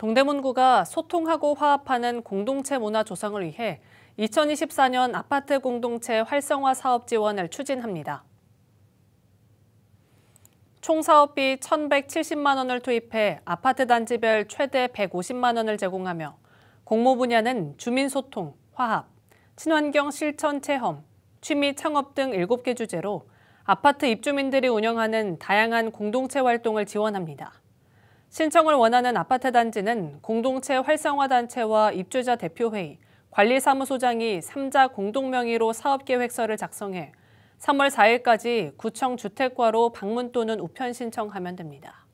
동대문구가 소통하고 화합하는 공동체 문화 조성을 위해 2024년 아파트 공동체 활성화 사업 지원을 추진합니다. 총 사업비 1,170만 원을 투입해 아파트 단지별 최대 150만 원을 제공하며 공모 분야는 주민소통, 화합, 친환경 실천 체험, 취미 창업 등 7개 주제로 아파트 입주민들이 운영하는 다양한 공동체 활동을 지원합니다. 신청을 원하는 아파트 단지는 공동체 활성화 단체와 입주자 대표회의, 관리사무소장이 3자 공동명의로 사업계획서를 작성해 3월 4일까지 구청 주택과로 방문 또는 우편 신청하면 됩니다.